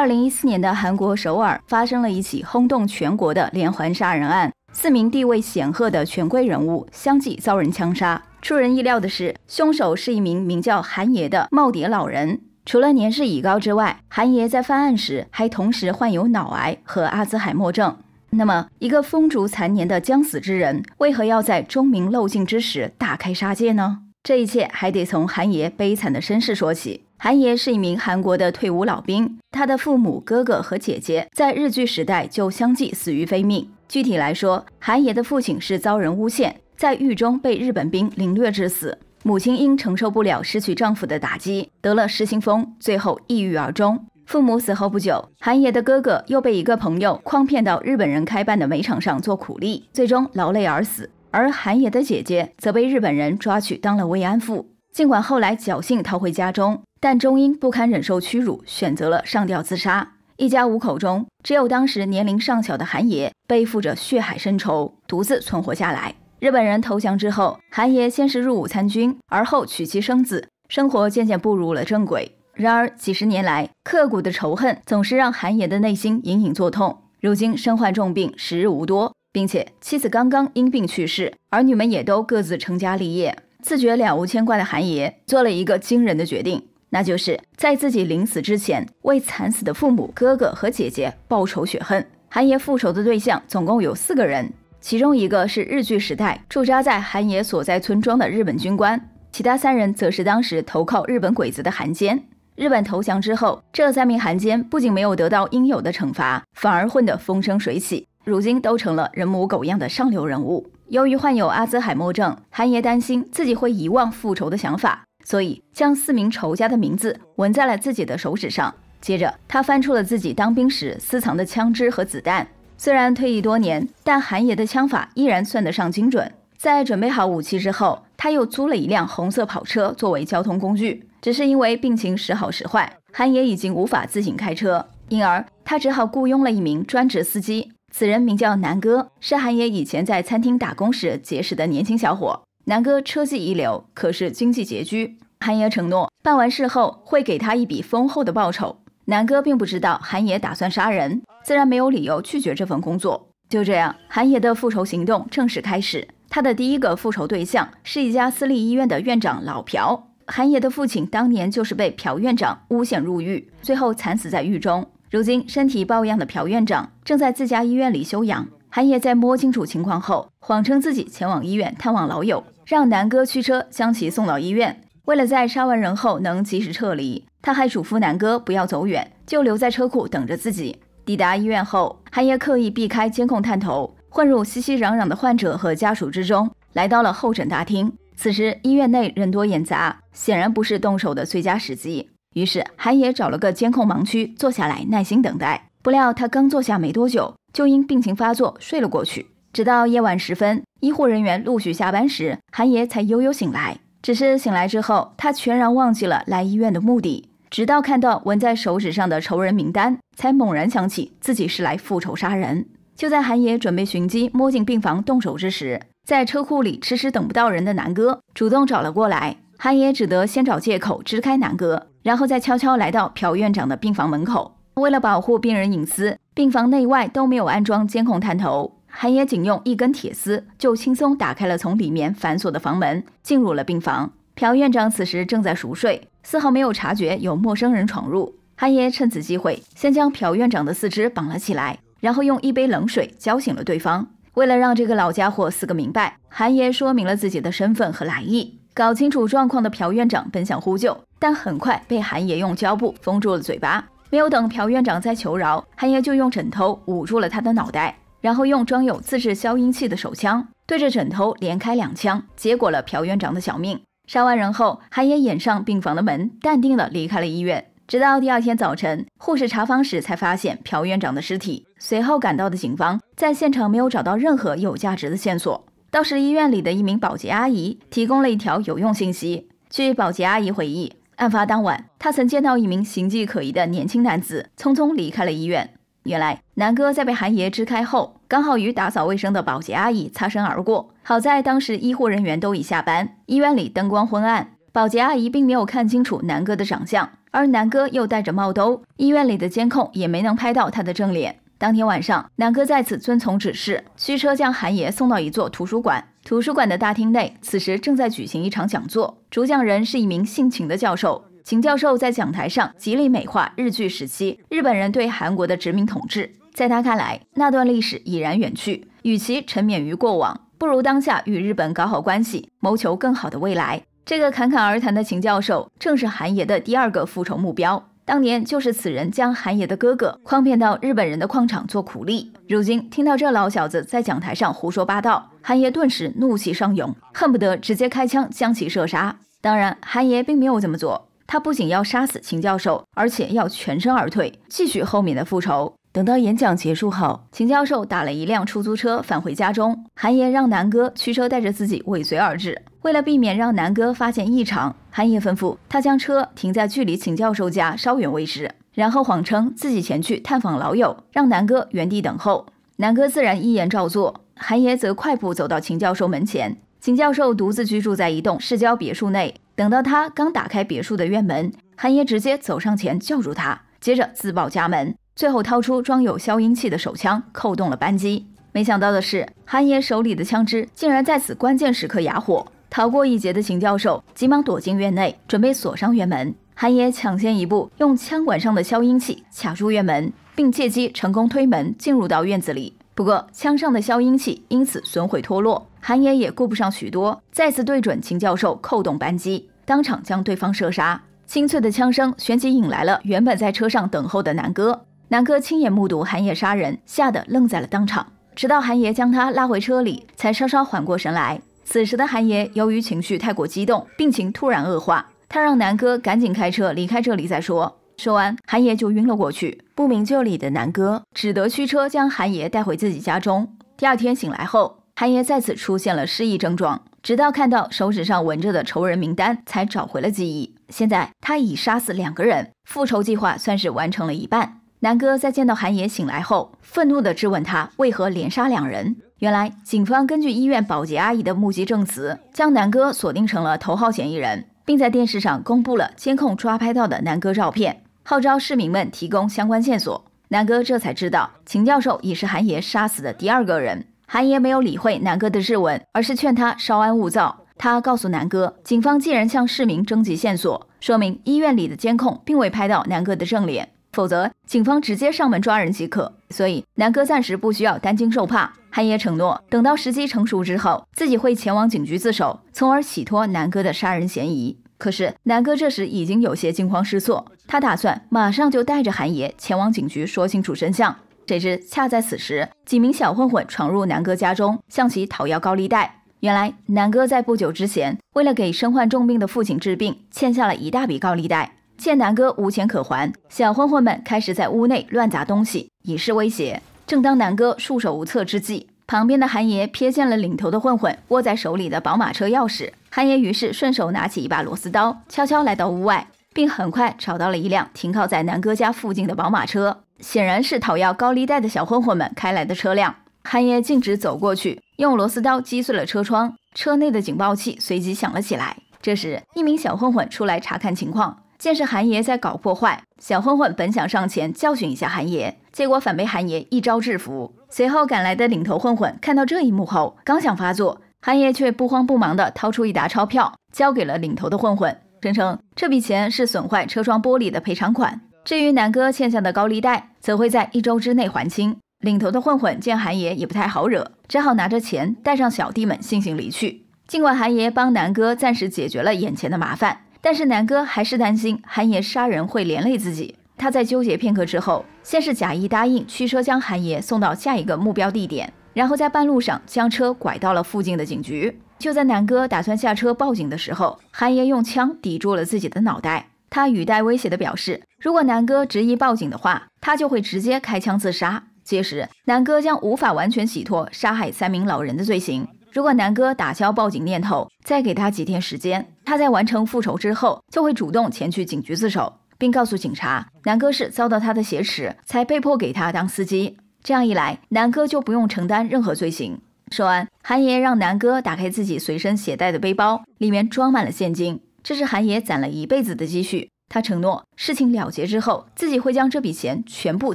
二零一四年的韩国首尔发生了一起轰动全国的连环杀人案，四名地位显赫的权贵人物相继遭人枪杀。出人意料的是，凶手是一名名叫韩爷的耄耋老人。除了年事已高之外，韩爷在犯案时还同时患有脑癌和阿兹海默症。那么，一个风烛残年的将死之人，为何要在钟鸣漏尽之时大开杀戒呢？这一切还得从韩爷悲惨的身世说起。韩爷是一名韩国的退伍老兵，他的父母、哥哥和姐姐在日据时代就相继死于非命。具体来说，韩爷的父亲是遭人诬陷，在狱中被日本兵凌虐致死；母亲因承受不了失去丈夫的打击，得了失心疯，最后抑郁而终。父母死后不久，韩爷的哥哥又被一个朋友诓骗到日本人开办的煤场上做苦力，最终劳累而死。而韩爷的姐姐则被日本人抓去当了慰安妇，尽管后来侥幸逃回家中，但终因不堪忍受屈辱，选择了上吊自杀。一家五口中，只有当时年龄尚小的韩爷背负着血海深仇，独自存活下来。日本人投降之后，韩爷先是入伍参军，而后娶妻生子，生活渐渐步入了正轨。然而几十年来，刻骨的仇恨总是让韩爷的内心隐隐作痛。如今身患重病，时日无多。并且妻子刚刚因病去世，儿女们也都各自成家立业，自觉了无牵挂的韩爷做了一个惊人的决定，那就是在自己临死之前为惨死的父母、哥哥和姐姐报仇雪恨。韩爷复仇的对象总共有四个人，其中一个是日据时代驻扎在韩爷所在村庄的日本军官，其他三人则是当时投靠日本鬼子的韩奸。日本投降之后，这三名韩奸不仅没有得到应有的惩罚，反而混得风生水起。如今都成了人模狗样的上流人物。由于患有阿兹海默症，韩爷担心自己会遗忘复仇的想法，所以将四名仇家的名字纹在了自己的手指上。接着，他翻出了自己当兵时私藏的枪支和子弹。虽然退役多年，但韩爷的枪法依然算得上精准。在准备好武器之后，他又租了一辆红色跑车作为交通工具。只是因为病情时好时坏，韩爷已经无法自行开车，因而他只好雇佣了一名专职司机。此人名叫南哥，是韩爷以前在餐厅打工时结识的年轻小伙。南哥车技一流，可是经济拮据。韩爷承诺办完事后会给他一笔丰厚的报酬。南哥并不知道韩爷打算杀人，自然没有理由拒绝这份工作。就这样，韩爷的复仇行动正式开始。他的第一个复仇对象是一家私立医院的院长老朴。韩爷的父亲当年就是被朴院长诬陷入狱，最后惨死在狱中。如今身体抱恙的朴院长正在自家医院里休养。韩烨在摸清楚情况后，谎称自己前往医院探望老友，让南哥驱车将其送到医院。为了在杀完人后能及时撤离，他还嘱咐南哥不要走远，就留在车库等着自己。抵达医院后，韩烨刻意避开监控探头，混入熙熙攘攘的患者和家属之中，来到了候诊大厅。此时医院内人多眼杂，显然不是动手的最佳时机。于是韩爷找了个监控盲区坐下来，耐心等待。不料他刚坐下没多久，就因病情发作睡了过去。直到夜晚时分，医护人员陆续下班时，韩爷才悠悠醒来。只是醒来之后，他全然忘记了来医院的目的，直到看到纹在手指上的仇人名单，才猛然想起自己是来复仇杀人。就在韩爷准备寻机摸进病房动手之时，在车库里迟迟等不到人的南哥主动找了过来，韩爷只得先找借口支开南哥。然后再悄悄来到朴院长的病房门口。为了保护病人隐私，病房内外都没有安装监控探头。韩爷仅用一根铁丝就轻松打开了从里面反锁的房门，进入了病房。朴院长此时正在熟睡，丝毫没有察觉有陌生人闯入。韩爷趁此机会，先将朴院长的四肢绑了起来，然后用一杯冷水浇醒了对方。为了让这个老家伙死个明白，韩爷说明了自己的身份和来意。搞清楚状况的朴院长本想呼救，但很快被韩爷用胶布封住了嘴巴。没有等朴院长再求饶，韩爷就用枕头捂住了他的脑袋，然后用装有自制消音器的手枪对着枕头连开两枪，结果了朴院长的小命。杀完人后，韩爷掩上病房的门，淡定的离开了医院。直到第二天早晨，护士查房时才发现朴院长的尸体。随后赶到的警方在现场没有找到任何有价值的线索。倒是医院里的一名保洁阿姨提供了一条有用信息。据保洁阿姨回忆，案发当晚，她曾见到一名形迹可疑的年轻男子匆匆离开了医院。原来，南哥在被韩爷支开后，刚好与打扫卫生的保洁阿姨擦身而过。好在当时医护人员都已下班，医院里灯光昏暗，保洁阿姨并没有看清楚南哥的长相，而南哥又戴着帽兜，医院里的监控也没能拍到他的正脸。当天晚上，南哥再次遵从指示，驱车将韩爷送到一座图书馆。图书馆的大厅内，此时正在举行一场讲座。主讲人是一名姓秦的教授。秦教授在讲台上极力美化日据时期日本人对韩国的殖民统治。在他看来，那段历史已然远去，与其沉湎于过往，不如当下与日本搞好关系，谋求更好的未来。这个侃侃而谈的秦教授，正是韩爷的第二个复仇目标。当年就是此人将韩爷的哥哥诓骗到日本人的矿场做苦力。如今听到这老小子在讲台上胡说八道，韩爷顿时怒气上涌，恨不得直接开枪将其射杀。当然，韩爷并没有这么做。他不仅要杀死秦教授，而且要全身而退，继续后面的复仇。等到演讲结束后，秦教授打了一辆出租车返回家中。韩爷让南哥驱车带着自己尾随而至，为了避免让南哥发现异常，韩爷吩咐他将车停在距离秦教授家稍远位置，然后谎称自己前去探访老友，让南哥原地等候。南哥自然一言照做，韩爷则快步走到秦教授门前。秦教授独自居住在一栋市郊别墅内，等到他刚打开别墅的院门，韩爷直接走上前叫住他，接着自报家门。最后掏出装有消音器的手枪，扣动了扳机。没想到的是，韩爷手里的枪支竟然在此关键时刻哑火，逃过一劫的秦教授急忙躲进院内，准备锁上院门。韩爷抢先一步，用枪管上的消音器卡住院门，并借机成功推门进入到院子里。不过，枪上的消音器因此损毁脱落，韩爷也顾不上许多，再次对准秦教授扣动扳机，当场将对方射杀。清脆的枪声旋即引来了原本在车上等候的南哥。南哥亲眼目睹韩爷杀人，吓得愣在了当场。直到韩爷将他拉回车里，才稍稍缓过神来。此时的韩爷由于情绪太过激动，病情突然恶化。他让南哥赶紧开车离开这里再说。说完，韩爷就晕了过去。不明就里的南哥只得驱车将韩爷带回自己家中。第二天醒来后，韩爷再次出现了失忆症状。直到看到手指上纹着的仇人名单，才找回了记忆。现在他已杀死两个人，复仇计划算是完成了一半。南哥在见到韩爷醒来后，愤怒的质问他为何连杀两人。原来，警方根据医院保洁阿姨的目击证词，将南哥锁定成了头号嫌疑人，并在电视上公布了监控抓拍到的南哥照片，号召市民们提供相关线索。南哥这才知道，秦教授已是韩爷杀死的第二个人。韩爷没有理会南哥的质问，而是劝他稍安勿躁。他告诉南哥，警方既然向市民征集线索，说明医院里的监控并未拍到南哥的正脸。否则，警方直接上门抓人即可。所以，南哥暂时不需要担惊受怕。韩爷承诺，等到时机成熟之后，自己会前往警局自首，从而洗脱南哥的杀人嫌疑。可是，南哥这时已经有些惊慌失措，他打算马上就带着韩爷前往警局说清楚真相。谁知，恰在此时，几名小混混闯入南哥家中，向其讨要高利贷。原来，南哥在不久之前，为了给身患重病的父亲治病，欠下了一大笔高利贷。见南哥无钱可还，小混混们开始在屋内乱砸东西，以示威胁。正当南哥束手无策之际，旁边的韩爷瞥见了领头的混混握在手里的宝马车钥匙，韩爷于是顺手拿起一把螺丝刀，悄悄来到屋外，并很快找到了一辆停靠在南哥家附近的宝马车，显然是讨要高利贷的小混混们开来的车辆。韩爷径直走过去，用螺丝刀击碎了车窗，车内的警报器随即响了起来。这时，一名小混混出来查看情况。见是韩爷在搞破坏，小混混本想上前教训一下韩爷，结果反被韩爷一招制服。随后赶来的领头混混看到这一幕后，刚想发作，韩爷却不慌不忙地掏出一沓钞票，交给了领头的混混，声称这笔钱是损坏车窗玻璃的赔偿款。至于南哥欠下的高利贷，则会在一周之内还清。领头的混混见韩爷也不太好惹，只好拿着钱带上小弟们悻悻离去。尽管韩爷帮南哥暂时解决了眼前的麻烦。但是南哥还是担心韩爷杀人会连累自己。他在纠结片刻之后，先是假意答应驱车将韩爷送到下一个目标地点，然后在半路上将车拐到了附近的警局。就在南哥打算下车报警的时候，韩爷用枪抵住了自己的脑袋。他语带威胁的表示，如果南哥执意报警的话，他就会直接开枪自杀。届时，南哥将无法完全洗脱杀害三名老人的罪行。如果南哥打消报警念头，再给他几天时间，他在完成复仇之后，就会主动前去警局自首，并告诉警察，南哥是遭到他的挟持，才被迫给他当司机。这样一来，南哥就不用承担任何罪行。说完，韩爷让南哥打开自己随身携带的背包，里面装满了现金，这是韩爷攒了一辈子的积蓄。他承诺，事情了结之后，自己会将这笔钱全部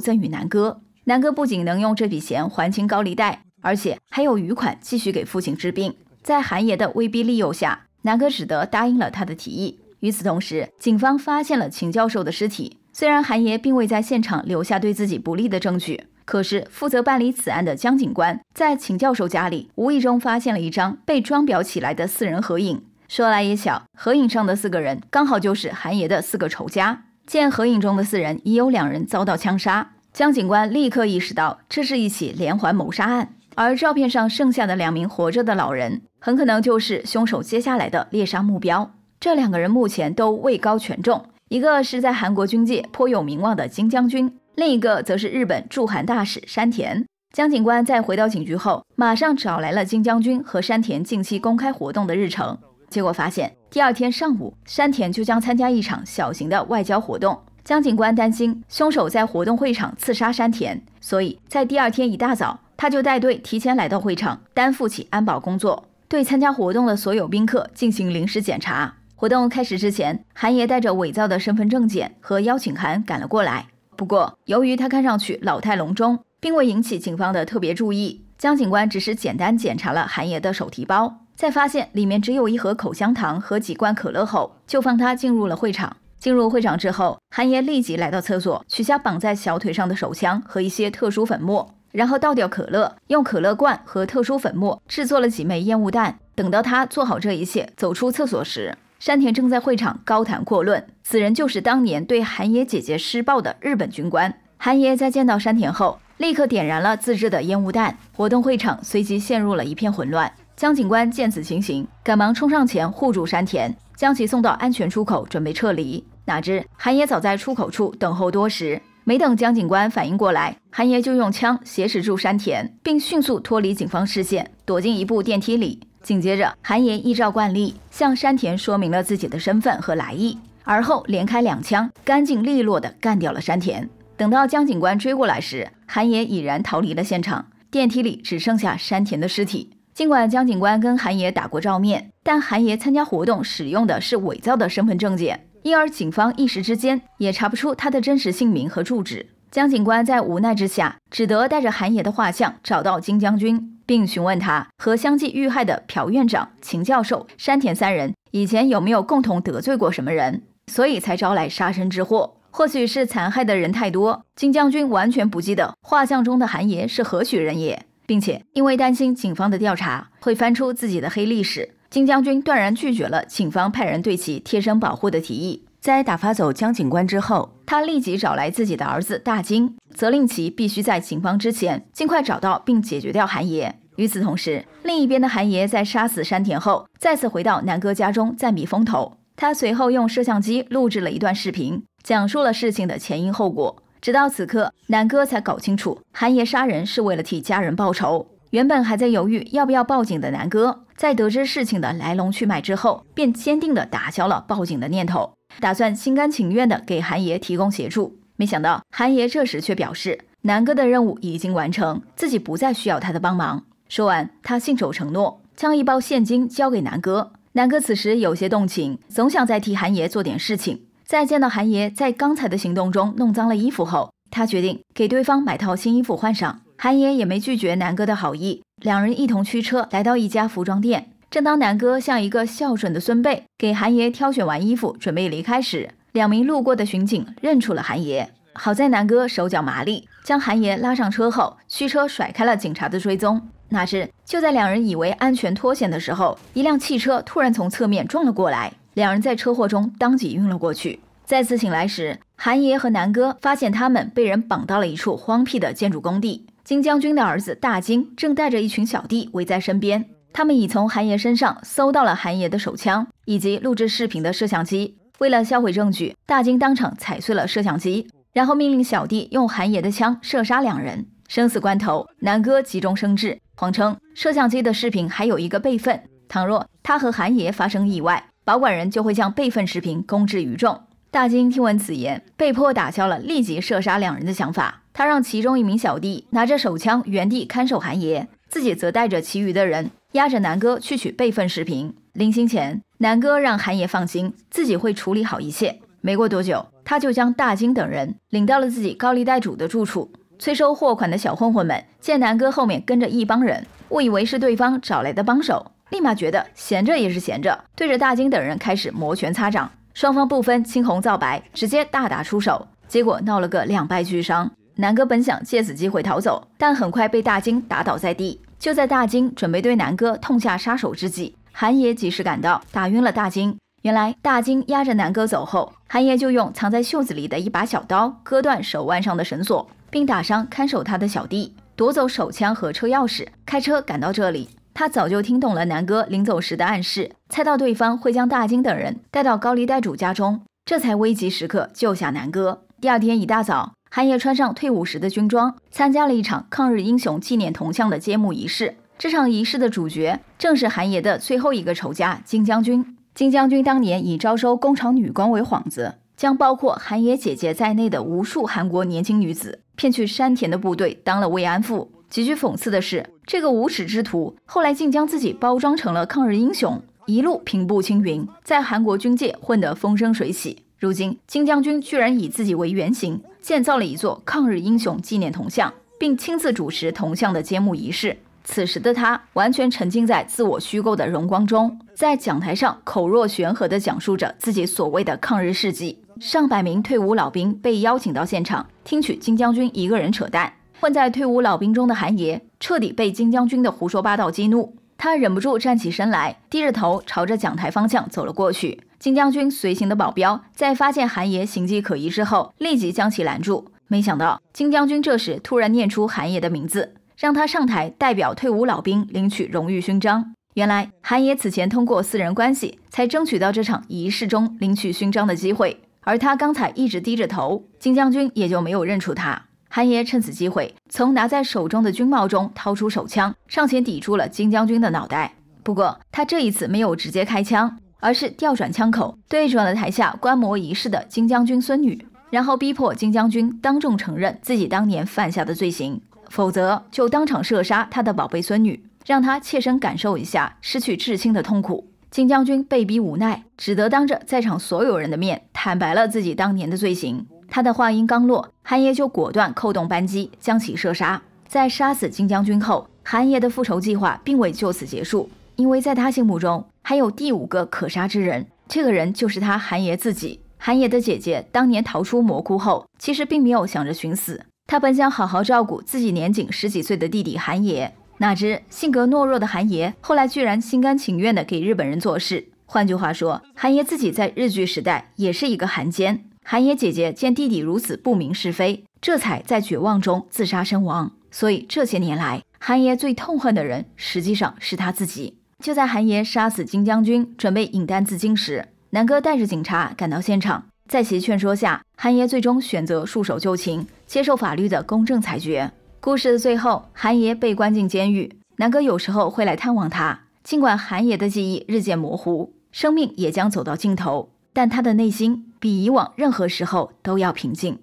赠与南哥。南哥不仅能用这笔钱还清高利贷。而且还有余款继续给父亲治病。在韩爷的威逼利诱下，南哥只得答应了他的提议。与此同时，警方发现了秦教授的尸体。虽然韩爷并未在现场留下对自己不利的证据，可是负责办理此案的江警官在秦教授家里无意中发现了一张被装裱起来的四人合影。说来也巧，合影上的四个人刚好就是韩爷的四个仇家。见合影中的四人已有两人遭到枪杀，江警官立刻意识到这是一起连环谋杀案。而照片上剩下的两名活着的老人，很可能就是凶手接下来的猎杀目标。这两个人目前都位高权重，一个是在韩国军界颇有名望的金将军，另一个则是日本驻韩大使山田。江警官在回到警局后，马上找来了金将军和山田近期公开活动的日程，结果发现第二天上午山田就将参加一场小型的外交活动。江警官担心凶手在活动会场刺杀山田，所以在第二天一大早。他就带队提前来到会场，担负起安保工作，对参加活动的所有宾客进行临时检查。活动开始之前，韩爷带着伪造的身份证件和邀请函赶了过来。不过，由于他看上去老态龙钟，并未引起警方的特别注意。江警官只是简单检查了韩爷的手提包，在发现里面只有一盒口香糖和几罐可乐后，就放他进入了会场。进入会场之后，韩爷立即来到厕所，取下绑在小腿上的手枪和一些特殊粉末。然后倒掉可乐，用可乐罐和特殊粉末制作了几枚烟雾弹。等到他做好这一切，走出厕所时，山田正在会场高谈阔论。此人就是当年对韩野姐姐施暴的日本军官。韩野在见到山田后，立刻点燃了自制的烟雾弹，活动会场随即陷入了一片混乱。江警官见此情形，赶忙冲上前护住山田，将其送到安全出口，准备撤离。哪知韩野早在出口处等候多时。没等江警官反应过来，韩爷就用枪挟持住山田，并迅速脱离警方视线，躲进一部电梯里。紧接着，韩爷依照惯例向山田说明了自己的身份和来意，而后连开两枪，干净利落地干掉了山田。等到江警官追过来时，韩爷已然逃离了现场，电梯里只剩下山田的尸体。尽管江警官跟韩爷打过照面，但韩爷参加活动使用的是伪造的身份证件。因而，警方一时之间也查不出他的真实姓名和住址。江警官在无奈之下，只得带着韩爷的画像找到金将军，并询问他和相继遇害的朴院长、秦教授、山田三人以前有没有共同得罪过什么人，所以才招来杀身之祸。或许是残害的人太多，金将军完全不记得画像中的韩爷是何许人也，并且因为担心警方的调查会翻出自己的黑历史。金将军断然拒绝了警方派人对其贴身保护的提议。在打发走江警官之后，他立即找来自己的儿子大金，责令其必须在警方之前尽快找到并解决掉韩爷。与此同时，另一边的韩爷在杀死山田后，再次回到南哥家中暂避风头。他随后用摄像机录制了一段视频，讲述了事情的前因后果。直到此刻，南哥才搞清楚，韩爷杀人是为了替家人报仇。原本还在犹豫要不要报警的南哥，在得知事情的来龙去脉之后，便坚定地打消了报警的念头，打算心甘情愿地给韩爷提供协助。没想到韩爷这时却表示，南哥的任务已经完成，自己不再需要他的帮忙。说完，他信守承诺，将一包现金交给南哥。南哥此时有些动情，总想再替韩爷做点事情。在见到韩爷在刚才的行动中弄脏了衣服后，他决定给对方买套新衣服换上。韩爷也没拒绝南哥的好意，两人一同驱车来到一家服装店。正当南哥像一个孝顺的孙辈，给韩爷挑选完衣服准备离开时，两名路过的巡警认出了韩爷。好在南哥手脚麻利，将韩爷拉上车后，驱车甩开了警察的追踪。哪知就在两人以为安全脱险的时候，一辆汽车突然从侧面撞了过来，两人在车祸中当即晕了过去。再次醒来时，韩爷和南哥发现他们被人绑到了一处荒僻的建筑工地。金将军的儿子大金正带着一群小弟围在身边，他们已从韩爷身上搜到了韩爷的手枪以及录制视频的摄像机。为了销毁证据，大金当场踩碎了摄像机，然后命令小弟用韩爷的枪射杀两人。生死关头，南哥急中生智，谎称摄像机的视频还有一个备份，倘若他和韩爷发生意外，保管人就会将备份视频公之于众。大金听闻此言，被迫打消了立即射杀两人的想法。他让其中一名小弟拿着手枪原地看守韩爷，自己则带着其余的人押着南哥去取备份视频。临行前，南哥让韩爷放心，自己会处理好一切。没过多久，他就将大金等人领到了自己高利贷主的住处，催收货款的小混混们见南哥后面跟着一帮人，误以为是对方找来的帮手，立马觉得闲着也是闲着，对着大金等人开始摩拳擦掌。双方不分青红皂白，直接大打出手，结果闹了个两败俱伤。南哥本想借此机会逃走，但很快被大金打倒在地。就在大金准备对南哥痛下杀手之际，韩爷及时赶到，打晕了大金。原来，大金押着南哥走后，韩爷就用藏在袖子里的一把小刀割断手腕上的绳索，并打伤看守他的小弟，夺走手枪和车钥匙，开车赶到这里。他早就听懂了南哥临走时的暗示，猜到对方会将大金等人带到高利贷主家中，这才危急时刻救下南哥。第二天一大早，韩爷穿上退伍时的军装，参加了一场抗日英雄纪念铜像的揭幕仪式。这场仪式的主角正是韩爷的最后一个仇家金将军。金将军当年以招收工厂女工为幌子，将包括韩爷姐姐在内的无数韩国年轻女子骗去山田的部队当了慰安妇。极具讽刺的是。这个无耻之徒后来竟将自己包装成了抗日英雄，一路平步青云，在韩国军界混得风生水起。如今，金将军居然以自己为原型建造了一座抗日英雄纪念铜像，并亲自主持铜像的揭幕仪式。此时的他完全沉浸在自我虚构的荣光中，在讲台上口若悬河地讲述着自己所谓的抗日事迹。上百名退伍老兵被邀请到现场，听取金将军一个人扯淡。混在退伍老兵中的韩爷彻底被金将军的胡说八道激怒，他忍不住站起身来，低着头朝着讲台方向走了过去。金将军随行的保镖在发现韩爷形迹可疑之后，立即将其拦住。没想到金将军这时突然念出韩爷的名字，让他上台代表退伍老兵领取荣誉勋章。原来韩爷此前通过私人关系才争取到这场仪式中领取勋章的机会，而他刚才一直低着头，金将军也就没有认出他。韩爷趁此机会，从拿在手中的军帽中掏出手枪，上前抵住了金将军的脑袋。不过他这一次没有直接开枪，而是调转枪口对准了台下观摩仪式的金将军孙女，然后逼迫金将军当众承认自己当年犯下的罪行，否则就当场射杀他的宝贝孙女，让他切身感受一下失去至亲的痛苦。金将军被逼无奈，只得当着在场所有人的面坦白了自己当年的罪行。他的话音刚落，韩爷就果断扣动扳机，将其射杀。在杀死金将军后，韩爷的复仇计划并未就此结束，因为在他心目中还有第五个可杀之人，这个人就是他韩爷自己。韩爷的姐姐当年逃出蘑菇后，其实并没有想着寻死，他本想好好照顾自己年仅十几岁的弟弟韩爷，哪知性格懦弱的韩爷后来居然心甘情愿的给日本人做事。换句话说，韩爷自己在日据时代也是一个汉奸。韩爷姐姐见弟弟如此不明是非，这才在绝望中自杀身亡。所以这些年来，韩爷最痛恨的人，实际上是他自己。就在韩爷杀死金将军，准备饮弹自尽时，南哥带着警察赶到现场，在其劝说下，韩爷最终选择束手就擒，接受法律的公正裁决。故事的最后，韩爷被关进监狱，南哥有时候会来探望他。尽管韩爷的记忆日渐模糊，生命也将走到尽头，但他的内心。比以往任何时候都要平静。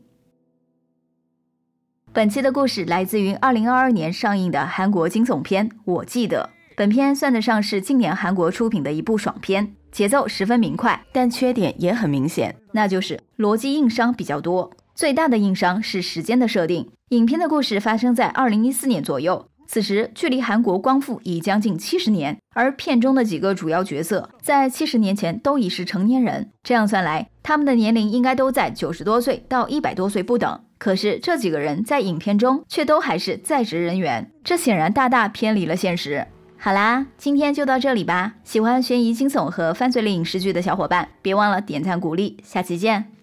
本期的故事来自于二零二二年上映的韩国惊悚片《我记得》，本片算得上是近年韩国出品的一部爽片，节奏十分明快，但缺点也很明显，那就是逻辑硬伤比较多。最大的硬伤是时间的设定，影片的故事发生在二零一四年左右。此时距离韩国光复已将近七十年，而片中的几个主要角色在七十年前都已是成年人。这样算来，他们的年龄应该都在九十多岁到一百多岁不等。可是这几个人在影片中却都还是在职人员，这显然大大偏离了现实。好啦，今天就到这里吧。喜欢悬疑、惊悚和犯罪类影视剧的小伙伴，别忘了点赞鼓励。下期见。